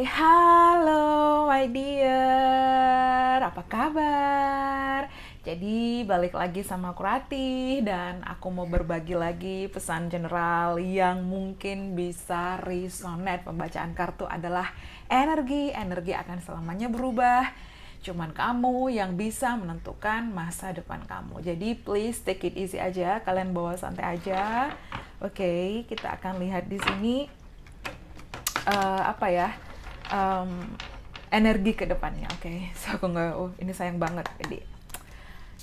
halo my dear, apa kabar? Jadi balik lagi sama aku Ratih dan aku mau berbagi lagi pesan general yang mungkin bisa resonate. Pembacaan kartu adalah energi, energi akan selamanya berubah. Cuman kamu yang bisa menentukan masa depan kamu. Jadi please take it easy aja, kalian bawa santai aja. Oke, okay, kita akan lihat di sini uh, apa ya? um, energi ke depannya. Oke, okay? so aku nggak, oh ini sayang banget. Jadi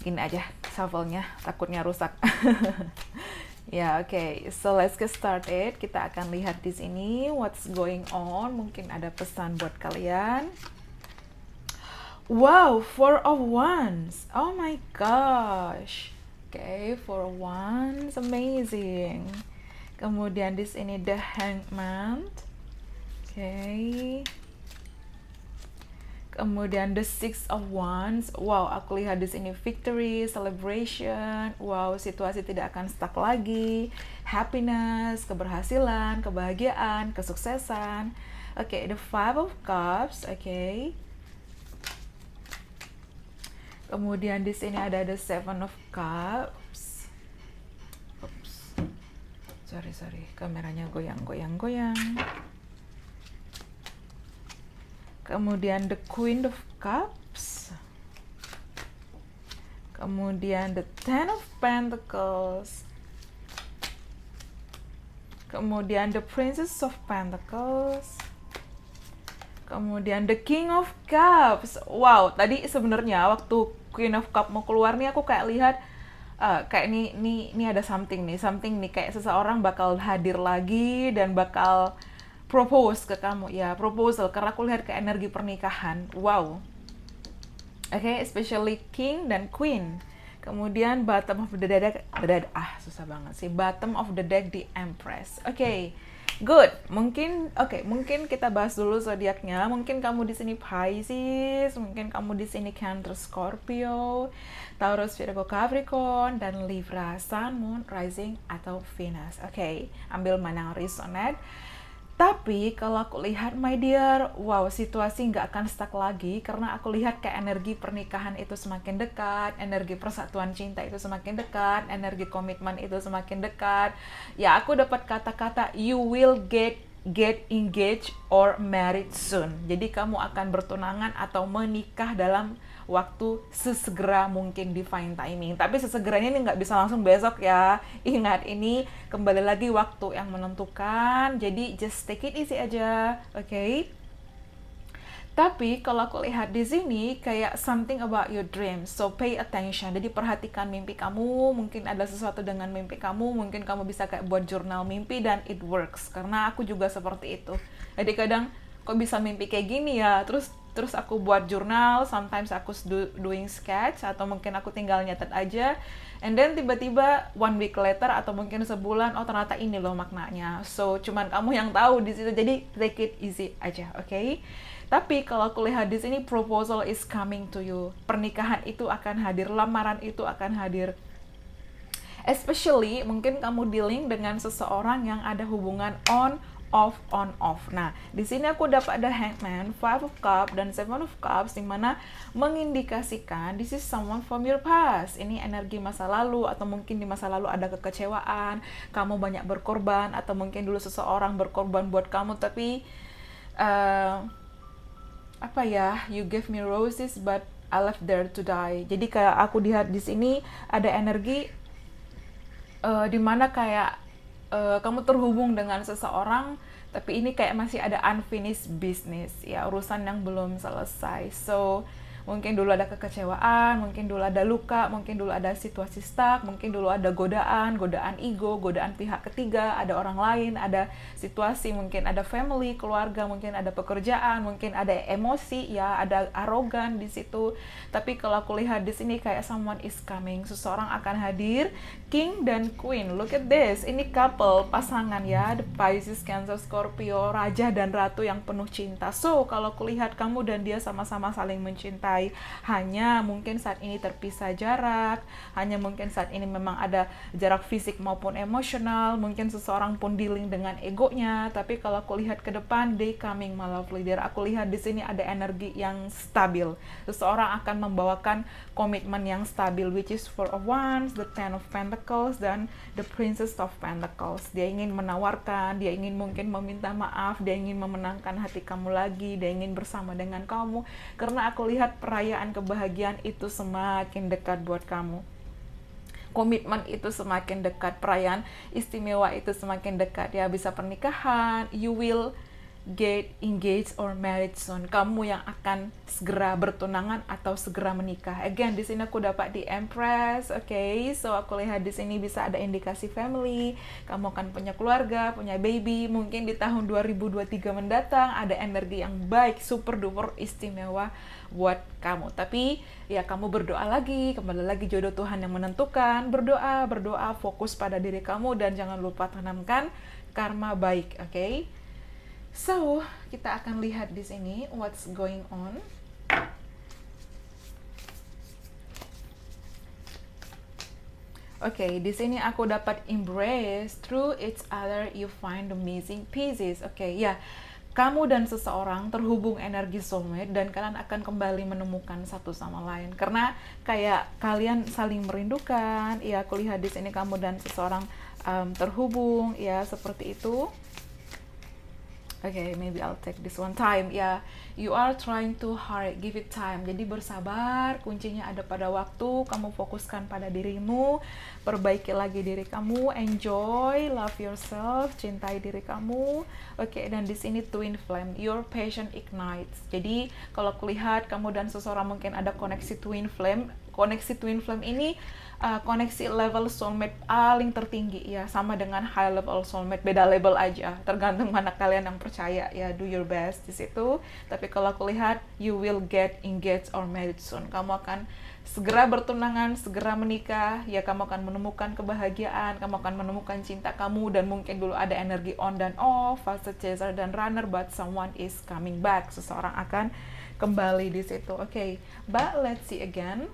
gini aja shovelnya, takutnya rusak. ya, yeah, oke. Okay. So let's get started. Kita akan lihat di sini what's going on. Mungkin ada pesan buat kalian. Wow, four of ones, Oh my gosh. Oke, okay, four of wands, amazing. Kemudian di sini the hangman okay. kemudian the six of wands wow aku lihat di sini victory celebration wow situasi tidak akan stuck lagi happiness keberhasilan kebahagiaan kesuksesan oke okay, the five of cups oke okay. kemudian di sini ada the seven of cups Oops. sorry sorry kameranya goyang goyang goyang kemudian the queen of cups kemudian the ten of pentacles kemudian the princess of pentacles kemudian the king of cups wow tadi sebenarnya waktu queen of cup mau keluar nih aku kayak lihat uh, kayak ini nih ini ada something nih something nih kayak seseorang bakal hadir lagi dan bakal propose ke kamu ya proposal karena aku lihat ke energi pernikahan wow oke okay, especially king dan queen kemudian bottom of the deck ah susah banget sih bottom of the deck di empress oke okay. good mungkin oke okay, mungkin kita bahas dulu zodiaknya mungkin kamu di sini Pisces mungkin kamu di sini Cancer Scorpio Taurus Virgo Capricorn dan Libra Sun Moon Rising atau Venus oke okay. ambil mana yang resonate tapi kalau aku lihat, my dear, wow, situasi nggak akan stuck lagi karena aku lihat kayak energi pernikahan itu semakin dekat, energi persatuan cinta itu semakin dekat, energi komitmen itu semakin dekat. Ya, aku dapat kata-kata you will get get engaged or married soon. Jadi kamu akan bertunangan atau menikah dalam waktu sesegera mungkin di fine timing. Tapi sesegeranya ini nggak bisa langsung besok ya. Ingat ini kembali lagi waktu yang menentukan. Jadi just take it easy aja, oke? Okay? Tapi kalau aku lihat di sini kayak something about your dreams So pay attention. Jadi perhatikan mimpi kamu, mungkin ada sesuatu dengan mimpi kamu, mungkin kamu bisa kayak buat jurnal mimpi dan it works. Karena aku juga seperti itu. Jadi kadang kok bisa mimpi kayak gini ya, terus terus aku buat jurnal sometimes aku do, doing sketch atau mungkin aku tinggal nyatet aja and then tiba-tiba one week later atau mungkin sebulan oh ternyata ini loh maknanya so cuman kamu yang tahu di situ jadi take it easy aja oke okay? tapi kalau aku lihat di sini proposal is coming to you pernikahan itu akan hadir lamaran itu akan hadir especially mungkin kamu dealing dengan seseorang yang ada hubungan on off on off. Nah, di sini aku dapat ada hangman, five of cups dan seven of cups di mana mengindikasikan this is someone from your past. Ini energi masa lalu atau mungkin di masa lalu ada kekecewaan, kamu banyak berkorban atau mungkin dulu seseorang berkorban buat kamu tapi uh, apa ya, you gave me roses but I left there to die. Jadi kayak aku lihat di sini ada energi uh, eh, dimana kayak uh, kamu terhubung dengan seseorang tapi ini kayak masih ada unfinished business ya urusan yang belum selesai so mungkin dulu ada kekecewaan, mungkin dulu ada luka, mungkin dulu ada situasi stuck, mungkin dulu ada godaan, godaan ego, godaan pihak ketiga, ada orang lain, ada situasi, mungkin ada family, keluarga, mungkin ada pekerjaan, mungkin ada emosi, ya ada arogan di situ. Tapi kalau aku lihat di sini kayak someone is coming, seseorang akan hadir, king dan queen. Look at this, ini couple, pasangan ya, the Pisces, Cancer, Scorpio, raja dan ratu yang penuh cinta. So, kalau kulihat kamu dan dia sama-sama saling mencintai, hanya mungkin saat ini terpisah jarak hanya mungkin saat ini memang ada jarak fisik maupun emosional mungkin seseorang pun dealing dengan egonya tapi kalau aku lihat ke depan day coming my love leader aku lihat di sini ada energi yang stabil seseorang akan membawakan komitmen yang stabil which is four of wands the ten of pentacles dan the princess of pentacles dia ingin menawarkan dia ingin mungkin meminta maaf dia ingin memenangkan hati kamu lagi dia ingin bersama dengan kamu karena aku lihat perayaan kebahagiaan itu semakin dekat buat kamu. Komitmen itu semakin dekat, perayaan istimewa itu semakin dekat ya, bisa pernikahan, you will get engaged or married soon. Kamu yang akan segera bertunangan atau segera menikah. Again, di sini aku dapat di Empress, oke. Okay? So aku lihat di sini bisa ada indikasi family. Kamu akan punya keluarga, punya baby. Mungkin di tahun 2023 mendatang ada energi yang baik, super duper istimewa buat kamu. Tapi ya kamu berdoa lagi, kembali lagi jodoh Tuhan yang menentukan. Berdoa, berdoa, fokus pada diri kamu dan jangan lupa tanamkan karma baik, oke? Okay? So, kita akan lihat di sini what's going on. Oke, okay, di sini aku dapat embrace through each other you find amazing pieces. Oke, okay, ya. Yeah. Kamu dan seseorang terhubung energi soulmate dan kalian akan kembali menemukan satu sama lain. Karena kayak kalian saling merindukan. Iya aku lihat di sini kamu dan seseorang um, terhubung, ya seperti itu okay maybe I'll take this one time ya yeah, you are trying to hard. give it time jadi bersabar kuncinya ada pada waktu kamu fokuskan pada dirimu perbaiki lagi diri kamu enjoy love yourself cintai diri kamu oke okay, dan di sini twin flame your passion ignites jadi kalau kulihat kamu dan seseorang mungkin ada koneksi twin flame koneksi twin flame ini uh, koneksi level soulmate paling tertinggi ya sama dengan high level soulmate beda level aja tergantung mana kalian yang percaya ya do your best di situ tapi kalau aku lihat you will get engaged or married soon kamu akan segera bertunangan segera menikah ya kamu akan menemukan kebahagiaan kamu akan menemukan cinta kamu dan mungkin dulu ada energi on dan off fase chaser dan runner but someone is coming back seseorang akan kembali di situ oke okay. but let's see again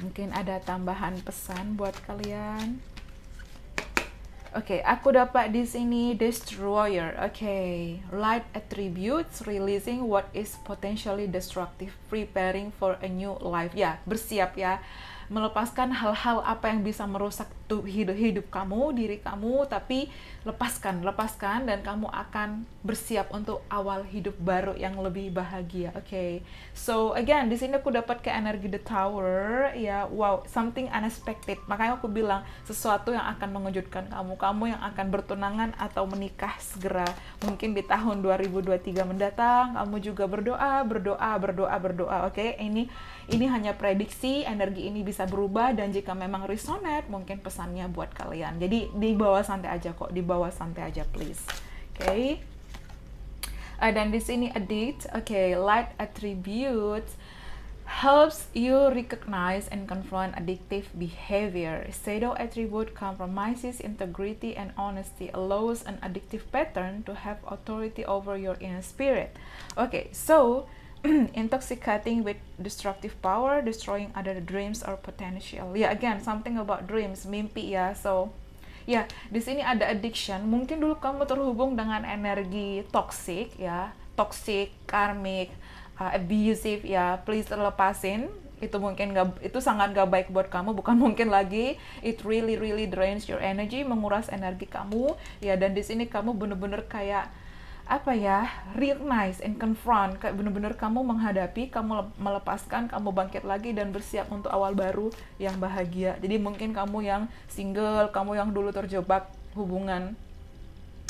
mungkin ada tambahan pesan buat kalian Oke, okay, aku dapat di sini destroyer. Oke, okay. light attributes releasing what is potentially destructive, preparing for a new life. Ya, bersiap ya melepaskan hal-hal apa yang bisa merusak hidup hidup kamu, diri kamu, tapi lepaskan, lepaskan dan kamu akan bersiap untuk awal hidup baru yang lebih bahagia. Oke. Okay. So again, di sini aku dapat ke energi the tower, ya wow, something unexpected. Makanya aku bilang sesuatu yang akan mengejutkan kamu, kamu yang akan bertunangan atau menikah segera. Mungkin di tahun 2023 mendatang, kamu juga berdoa, berdoa, berdoa, berdoa. Oke, okay? ini ini hanya prediksi, energi ini bisa bisa berubah dan jika memang resonate mungkin pesannya buat kalian. Jadi di bawah santai aja kok, di bawah santai aja please. Oke. Okay. Uh, dan di sini addict, oke, okay, light attributes helps you recognize and confront addictive behavior. Shadow attribute compromises integrity and honesty, allows an addictive pattern to have authority over your inner spirit. Okay, so intoxicating with destructive power, destroying other dreams or potential. Ya, yeah, again, something about dreams, mimpi ya. So, ya, yeah, di sini ada addiction. Mungkin dulu kamu terhubung dengan energi toxic ya, toxic, karmic, uh, abusive ya. Please lepasin. Itu mungkin gak, itu sangat gak baik buat kamu, bukan mungkin lagi. It really really drains your energy, menguras energi kamu. Ya, dan di sini kamu bener-bener kayak apa ya realize and confront kayak bener-bener kamu menghadapi kamu melepaskan kamu bangkit lagi dan bersiap untuk awal baru yang bahagia jadi mungkin kamu yang single kamu yang dulu terjebak hubungan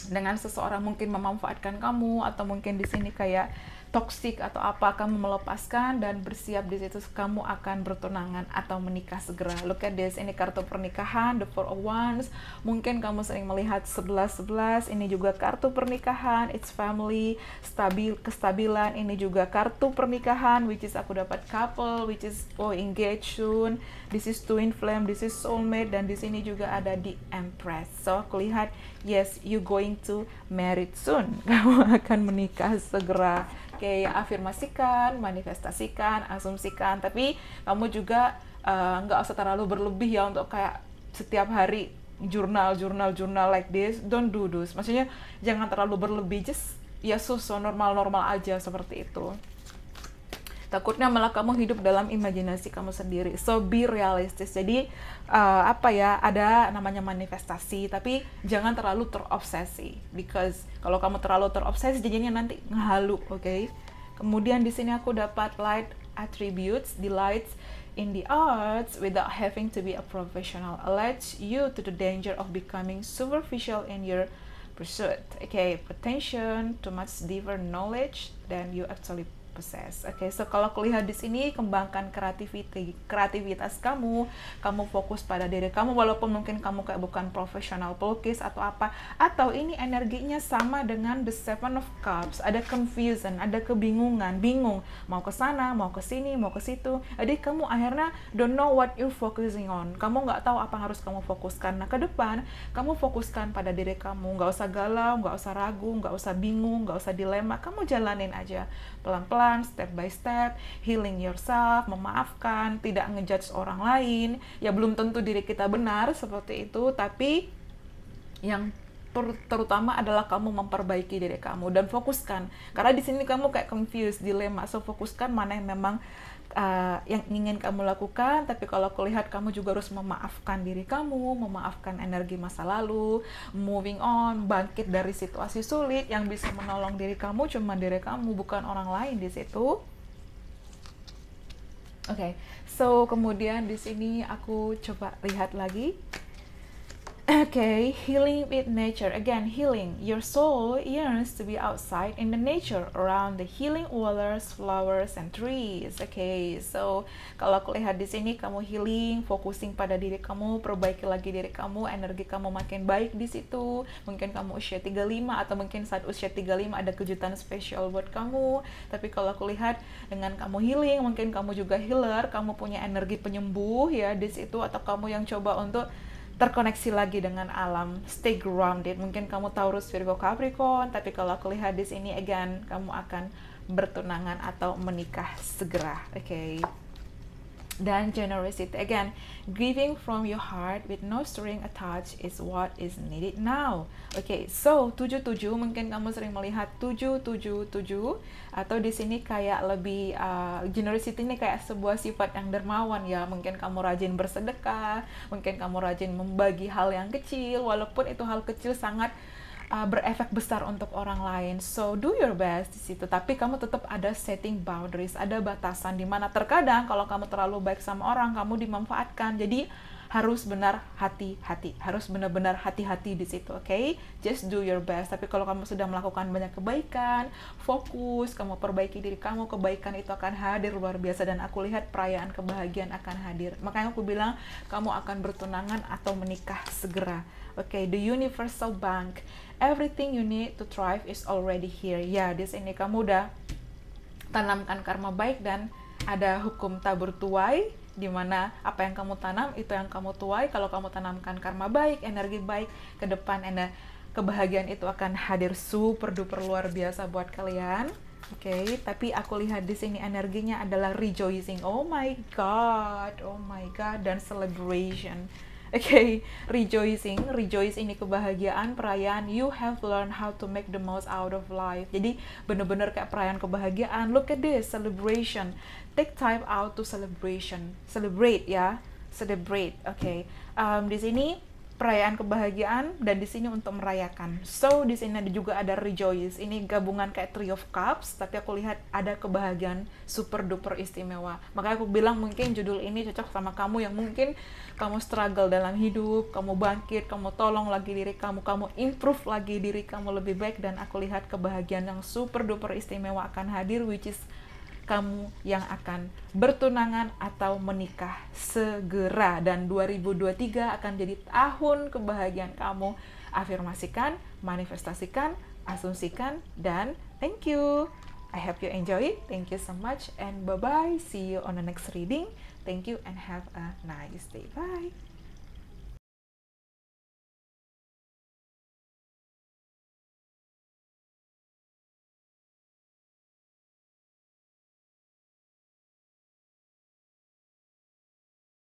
dengan seseorang mungkin memanfaatkan kamu atau mungkin di sini kayak toksik atau apa kamu melepaskan dan bersiap di situ kamu akan bertunangan atau menikah segera look at this ini kartu pernikahan the four of wands mungkin kamu sering melihat sebelas sebelas. ini juga kartu pernikahan it's family stabil kestabilan ini juga kartu pernikahan which is aku dapat couple which is oh engaged soon this is twin flame this is soulmate dan di sini juga ada the empress so aku lihat yes you going to married soon kamu akan menikah segera kayak afirmasikan, manifestasikan, asumsikan. Tapi kamu juga eh, nggak uh, usah terlalu berlebih ya untuk kayak setiap hari jurnal, jurnal, jurnal like this. Don't do this. Maksudnya jangan terlalu berlebih. Just ya so normal-normal aja seperti itu takutnya malah kamu hidup dalam imajinasi kamu sendiri so be realistis jadi uh, apa ya ada namanya manifestasi tapi jangan terlalu terobsesi because kalau kamu terlalu terobsesi jadinya nanti ngehalu oke okay? kemudian di sini aku dapat light attributes delights in the arts without having to be a professional allows you to the danger of becoming superficial in your pursuit. Okay, attention to much deeper knowledge than you actually possess. Oke, okay, so kalau kulihat di sini kembangkan kreativiti, kreativitas kamu, kamu fokus pada diri kamu walaupun mungkin kamu kayak bukan profesional pelukis atau apa, atau ini energinya sama dengan the seven of cups, ada confusion, ada kebingungan, bingung mau ke sana, mau ke sini, mau ke situ. Jadi kamu akhirnya don't know what you focusing on. Kamu nggak tahu apa yang harus kamu fokuskan. Nah, ke depan kamu fokuskan pada diri kamu, nggak usah galau, nggak usah ragu, nggak usah bingung, nggak usah dilema, kamu jalanin aja pelan-pelan, step by step, healing yourself, memaafkan, tidak ngejudge orang lain. Ya belum tentu diri kita benar seperti itu, tapi yang terutama adalah kamu memperbaiki diri kamu dan fokuskan. Karena di sini kamu kayak confused, dilema. So fokuskan mana yang memang uh, yang ingin kamu lakukan, tapi kalau aku lihat kamu juga harus memaafkan diri kamu, memaafkan energi masa lalu, moving on, bangkit dari situasi sulit yang bisa menolong diri kamu cuma diri kamu bukan orang lain di situ. Oke, okay. so kemudian di sini aku coba lihat lagi Okay, healing with nature. Again, healing. Your soul yearns to be outside in the nature, around the healing waters, flowers, and trees. Okay, so kalau aku lihat di sini kamu healing, focusing pada diri kamu, perbaiki lagi diri kamu, energi kamu makin baik di situ. Mungkin kamu usia 35 atau mungkin saat usia 35 ada kejutan spesial buat kamu. Tapi kalau aku lihat dengan kamu healing, mungkin kamu juga healer, kamu punya energi penyembuh ya di situ atau kamu yang coba untuk terkoneksi lagi dengan alam, stay grounded. Mungkin kamu Taurus, Virgo, Capricorn, tapi kalau aku lihat di sini again, kamu akan bertunangan atau menikah segera. Oke. Okay than generosity. Again, giving from your heart with no string attached is what is needed now. Okay, so tujuh tujuh mungkin kamu sering melihat tujuh tujuh tujuh atau di sini kayak lebih uh, generosity ini kayak sebuah sifat yang dermawan ya. Mungkin kamu rajin bersedekah, mungkin kamu rajin membagi hal yang kecil walaupun itu hal kecil sangat uh, berefek besar untuk orang lain. So do your best di situ, tapi kamu tetap ada setting boundaries, ada batasan di mana terkadang kalau kamu terlalu baik sama orang, kamu dimanfaatkan. Jadi harus benar hati-hati harus benar-benar hati-hati di situ oke okay? just do your best tapi kalau kamu sudah melakukan banyak kebaikan fokus kamu perbaiki diri kamu kebaikan itu akan hadir luar biasa dan aku lihat perayaan kebahagiaan akan hadir makanya aku bilang kamu akan bertunangan atau menikah segera oke okay? the universal bank everything you need to thrive is already here ya yeah, di sini kamu udah tanamkan karma baik dan ada hukum tabur tuai dimana apa yang kamu tanam itu yang kamu tuai kalau kamu tanamkan karma baik energi baik ke depan anda kebahagiaan itu akan hadir super duper luar biasa buat kalian oke okay? tapi aku lihat di sini energinya adalah rejoicing oh my god oh my god dan celebration okay, rejoicing, rejoice ini kebahagiaan, perayaan. You have learned how to make the most out of life. Jadi bener-bener kayak perayaan kebahagiaan. Look at this, celebration. Take time out to celebration, celebrate ya, celebrate. Oke, okay. um, di sini perayaan kebahagiaan dan di sini untuk merayakan. So di sini ada juga ada rejoice. Ini gabungan kayak three of cups, tapi aku lihat ada kebahagiaan super duper istimewa. Makanya aku bilang mungkin judul ini cocok sama kamu yang mungkin kamu struggle dalam hidup, kamu bangkit, kamu tolong lagi diri kamu, kamu improve lagi diri kamu lebih baik dan aku lihat kebahagiaan yang super duper istimewa akan hadir which is kamu yang akan bertunangan atau menikah segera dan 2023 akan jadi tahun kebahagiaan kamu. Afirmasikan, manifestasikan, asumsikan dan thank you. I hope you enjoy Thank you so much and bye-bye. See you on the next reading. Thank you and have a nice day. Bye.